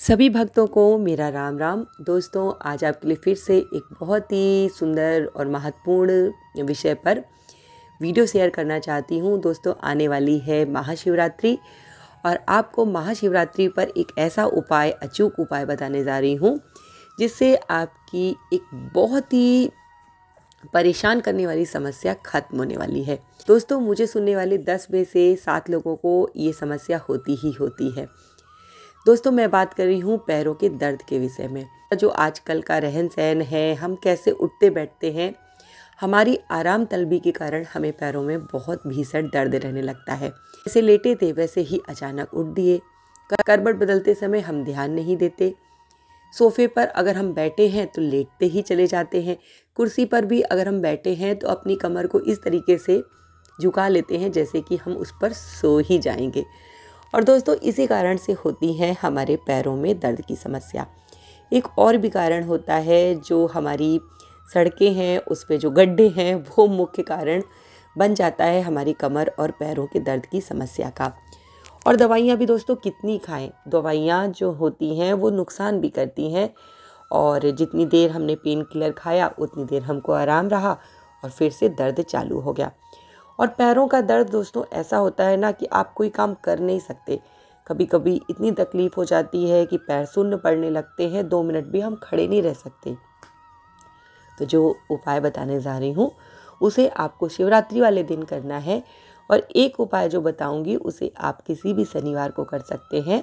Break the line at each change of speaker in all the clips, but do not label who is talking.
सभी भक्तों को मेरा राम राम दोस्तों आज आपके लिए फिर से एक बहुत ही सुंदर और महत्वपूर्ण विषय पर वीडियो शेयर करना चाहती हूँ दोस्तों आने वाली है महाशिवरात्रि और आपको महाशिवरात्रि पर एक ऐसा उपाय अचूक उपाय बताने जा रही हूँ जिससे आपकी एक बहुत ही परेशान करने वाली समस्या खत्म होने वाली है दोस्तों मुझे सुनने वाले दस में से सात लोगों को ये समस्या होती ही होती है दोस्तों मैं बात कर रही हूँ पैरों के दर्द के विषय में जो आजकल का रहन सहन है हम कैसे उठते बैठते हैं हमारी आराम तलबी के कारण हमें पैरों में बहुत भीषण दर्द रहने लगता है जैसे लेटे थे वैसे ही अचानक उठ दिए करबट बदलते समय हम ध्यान नहीं देते सोफे पर अगर हम बैठे हैं तो लेटते ही चले जाते हैं कुर्सी पर भी अगर हम बैठे हैं तो अपनी कमर को इस तरीके से झुका लेते हैं जैसे कि हम उस पर सो ही जाएंगे और दोस्तों इसी कारण से होती है हमारे पैरों में दर्द की समस्या एक और भी कारण होता है जो हमारी सड़कें हैं उस पर जो गड्ढे हैं वो मुख्य कारण बन जाता है हमारी कमर और पैरों के दर्द की समस्या का और दवाइयाँ भी दोस्तों कितनी खाएं दवाइयाँ जो होती हैं वो नुकसान भी करती हैं और जितनी देर हमने पेन किलर खाया उतनी देर हमको आराम रहा और फिर से दर्द चालू हो गया और पैरों का दर्द दोस्तों ऐसा होता है ना कि आप कोई काम कर नहीं सकते कभी कभी इतनी तकलीफ़ हो जाती है कि पैर सुन्न पड़ने लगते हैं दो मिनट भी हम खड़े नहीं रह सकते तो जो उपाय बताने जा रही हूँ उसे आपको शिवरात्रि वाले दिन करना है और एक उपाय जो बताऊँगी उसे आप किसी भी शनिवार को कर सकते हैं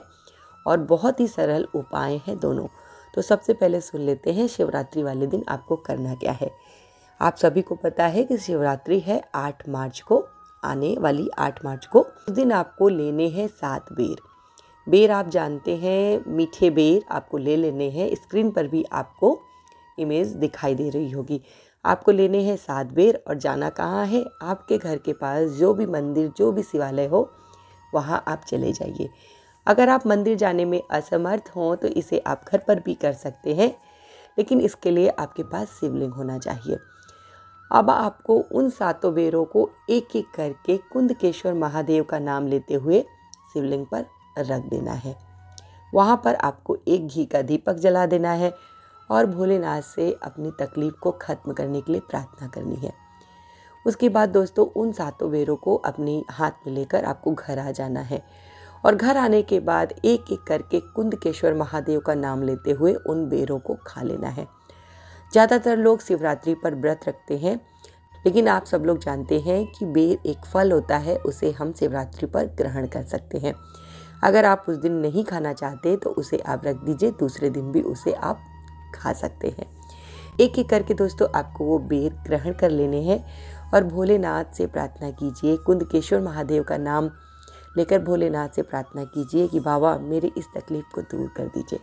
और बहुत ही सरल उपाय हैं दोनों तो सबसे पहले सुन लेते हैं शिवरात्रि वाले दिन आपको करना क्या है आप सभी को पता है कि शिवरात्रि है आठ मार्च को आने वाली आठ मार्च को उस दिन आपको लेने हैं सात बेर बेर आप जानते हैं मीठे बेर आपको ले लेने हैं स्क्रीन पर भी आपको इमेज दिखाई दे रही होगी आपको लेने हैं सात बेर और जाना कहाँ है आपके घर के पास जो भी मंदिर जो भी शिवालय हो वहाँ आप चले जाइए अगर आप मंदिर जाने में असमर्थ हों तो इसे आप घर पर भी कर सकते हैं लेकिन इसके लिए आपके पास शिवलिंग होना चाहिए अब आपको उन सातों बेरों को एक एक करके कुंदकेश्वर महादेव का नाम लेते हुए शिवलिंग पर रख देना है वहाँ पर आपको एक घी का दीपक जला देना है और भोलेनाथ से अपनी तकलीफ को ख़त्म करने के लिए प्रार्थना करनी है उसके बाद दोस्तों उन सातों बेरों को अपने हाथ में लेकर आपको घर आ जाना है और घर आने के बाद एक एक करके कुंदकेश्वर महादेव का नाम लेते हुए उन बेरों को खा लेना है ज़्यादातर लोग शिवरात्रि पर व्रत रखते हैं लेकिन आप सब लोग जानते हैं कि बेर एक फल होता है उसे हम शिवरात्रि पर ग्रहण कर सकते हैं अगर आप उस दिन नहीं खाना चाहते तो उसे आप रख दीजिए दूसरे दिन भी उसे आप खा सकते हैं एक एक करके दोस्तों आपको वो बेर ग्रहण कर लेने हैं और भोलेनाथ से प्रार्थना कीजिए कुंद महादेव का नाम लेकर भोलेनाथ से प्रार्थना कीजिए कि बाबा मेरे इस तकलीफ़ को दूर कर दीजिए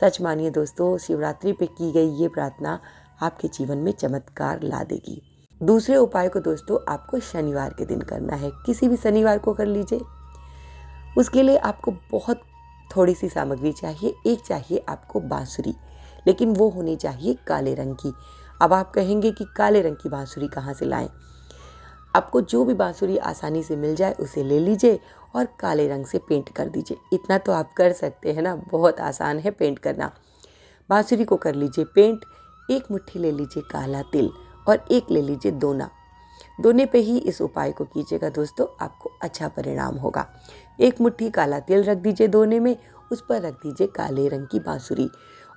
सच मानिए दोस्तों शिवरात्रि पे की गई ये प्रार्थना आपके जीवन में चमत्कार ला देगी दूसरे उपाय को दोस्तों आपको शनिवार के दिन करना है किसी भी शनिवार को कर लीजिए उसके लिए आपको बहुत थोड़ी सी सामग्री चाहिए एक चाहिए आपको बांसुरी लेकिन वो होनी चाहिए काले रंग की अब आप कहेंगे कि काले रंग की बांसुरी कहाँ से लाएं आपको जो भी बांसुरी आसानी से मिल जाए उसे ले लीजिए और काले रंग से पेंट कर दीजिए इतना तो आप कर सकते हैं ना बहुत आसान है पेंट करना बाँसुरी को कर लीजिए पेंट एक मुट्ठी ले लीजिए काला तिल और एक ले लीजिए दोना दोने पे ही इस उपाय को कीजिएगा दोस्तों आपको अच्छा परिणाम होगा एक मुट्ठी काला तिल रख दीजिए दोने में उस पर रख दीजिए काले रंग की बाँसुरी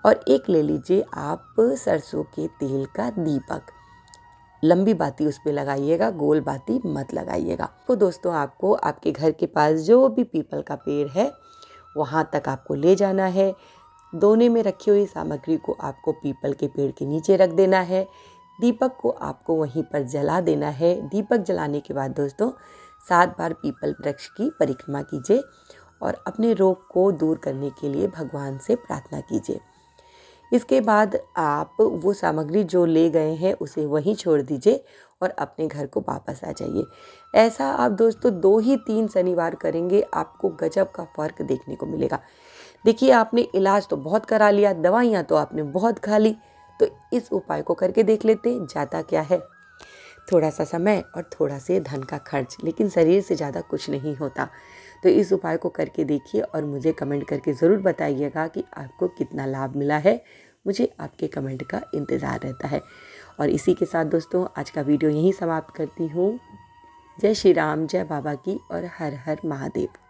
और एक ले लीजिए आप सरसों के तेल का दीपक लंबी बाती उस पर लगाइएगा गोल बाती मत लगाइएगा तो दोस्तों आपको आपके घर के पास जो भी पीपल का पेड़ है वहाँ तक आपको ले जाना है दोने में रखी हुई सामग्री को आपको पीपल के पेड़ के नीचे रख देना है दीपक को आपको वहीं पर जला देना है दीपक जलाने के बाद दोस्तों सात बार पीपल वृक्ष की परिक्रमा कीजिए और अपने रोग को दूर करने के लिए भगवान से प्रार्थना कीजिए इसके बाद आप वो सामग्री जो ले गए हैं उसे वहीं छोड़ दीजिए और अपने घर को वापस आ जाइए ऐसा आप दोस्तों दो ही तीन शनिवार करेंगे आपको गजब का फर्क देखने को मिलेगा देखिए आपने इलाज तो बहुत करा लिया दवाइयाँ तो आपने बहुत खा ली तो इस उपाय को करके देख लेते ज़्यादा क्या है थोड़ा सा समय और थोड़ा से धन का खर्च लेकिन शरीर से ज़्यादा कुछ नहीं होता तो इस उपाय को करके देखिए और मुझे कमेंट करके ज़रूर बताइएगा कि आपको कितना लाभ मिला है मुझे आपके कमेंट का इंतज़ार रहता है और इसी के साथ दोस्तों आज का वीडियो यहीं समाप्त करती हूँ जय श्री राम जय बाबा की और हर हर महादेव